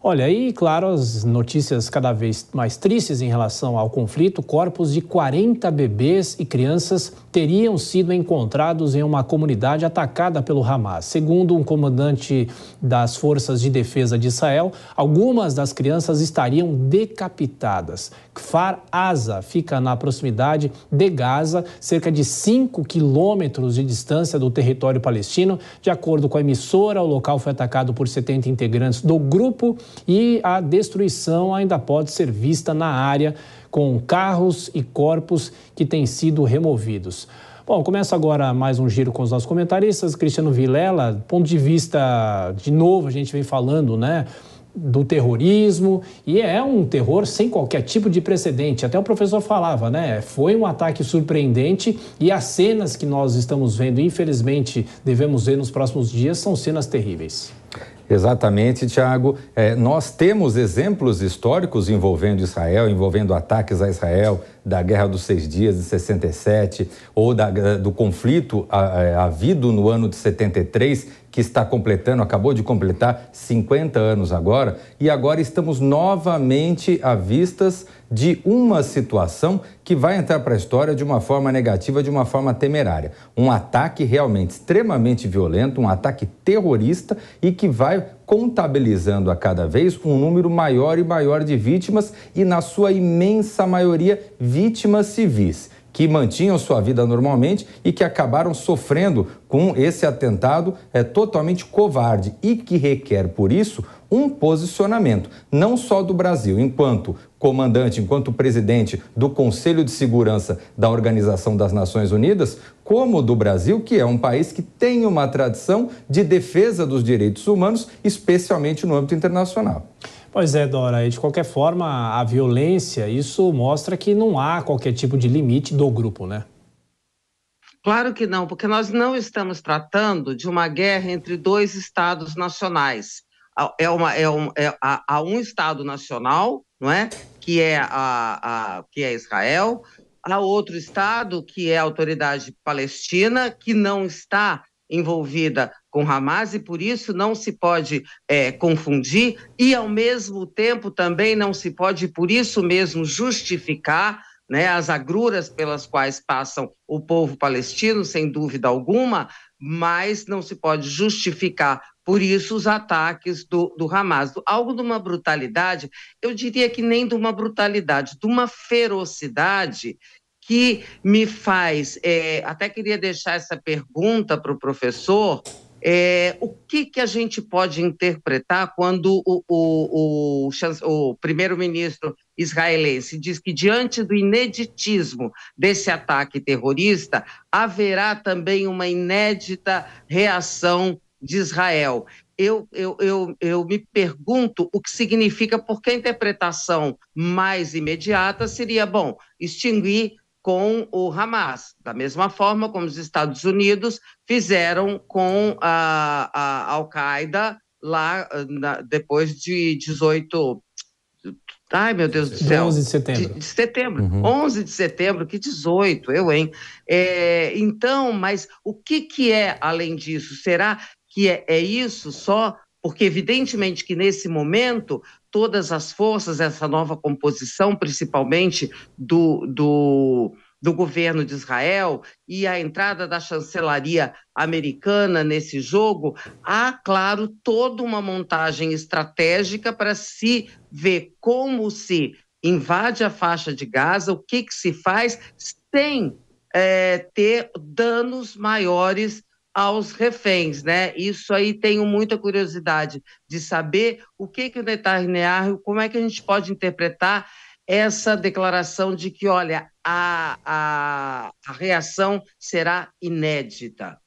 Olha, e claro, as notícias cada vez mais tristes em relação ao conflito. Corpos de 40 bebês e crianças teriam sido encontrados em uma comunidade atacada pelo Hamas. Segundo um comandante das Forças de Defesa de Israel, algumas das crianças estariam decapitadas. Kfar Aza fica na proximidade de Gaza, cerca de 5 quilômetros de distância do território palestino. De acordo com a emissora, o local foi atacado por 70 integrantes do grupo e a destruição ainda pode ser vista na área com carros e corpos que têm sido removidos. Bom, começa agora mais um giro com os nossos comentaristas. Cristiano Vilela, ponto de vista, de novo, a gente vem falando, né? do terrorismo e é um terror sem qualquer tipo de precedente. Até o professor falava, né? Foi um ataque surpreendente e as cenas que nós estamos vendo, infelizmente, devemos ver nos próximos dias, são cenas terríveis. Exatamente, Tiago. É, nós temos exemplos históricos envolvendo Israel, envolvendo ataques a Israel, da Guerra dos Seis Dias de 67 ou da, eh, do conflito eh, havido no ano de 73, que está completando, acabou de completar 50 anos agora, e agora estamos novamente à vistas de uma situação que vai entrar para a história de uma forma negativa, de uma forma temerária. Um ataque realmente extremamente violento, um ataque terrorista e que vai contabilizando a cada vez um número maior e maior de vítimas e, na sua imensa maioria, vítimas civis que mantinham sua vida normalmente e que acabaram sofrendo com esse atentado é totalmente covarde e que requer, por isso, um posicionamento, não só do Brasil, enquanto comandante, enquanto presidente do Conselho de Segurança da Organização das Nações Unidas, como do Brasil, que é um país que tem uma tradição de defesa dos direitos humanos, especialmente no âmbito internacional. Pois é, Dora, e de qualquer forma, a violência, isso mostra que não há qualquer tipo de limite do grupo, né? Claro que não, porque nós não estamos tratando de uma guerra entre dois estados nacionais é uma, é um, é, há, um Estado nacional, não é? Que é, a, a, que é Israel, há outro Estado, que é a autoridade palestina, que não está envolvida com Hamas e por isso não se pode é, confundir e ao mesmo tempo também não se pode por isso mesmo justificar né, as agruras pelas quais passam o povo palestino, sem dúvida alguma, mas não se pode justificar por isso, os ataques do, do Hamas. Algo de uma brutalidade, eu diria que nem de uma brutalidade, de uma ferocidade que me faz. É, até queria deixar essa pergunta para o professor. É, o que, que a gente pode interpretar quando o, o, o, o primeiro-ministro israelense diz que, diante do ineditismo desse ataque terrorista, haverá também uma inédita reação de Israel. Eu, eu, eu, eu me pergunto o que significa, porque a interpretação mais imediata seria, bom, extinguir com o Hamas, da mesma forma como os Estados Unidos fizeram com a, a Al-Qaeda lá na, depois de 18. Ai, meu Deus do céu. 11 de setembro. De, de setembro. Uhum. 11 de setembro, que 18, eu, hein? É, então, mas o que, que é além disso? Será que é, é isso só? Porque, evidentemente, que nesse momento, todas as forças, essa nova composição, principalmente do, do, do governo de Israel e a entrada da chancelaria americana nesse jogo, há, claro, toda uma montagem estratégica para se ver como se invade a faixa de Gaza, o que, que se faz sem é, ter danos maiores aos reféns, né? Isso aí tenho muita curiosidade de saber o que que o Netanyahu, como é que a gente pode interpretar essa declaração de que, olha, a, a, a reação será inédita.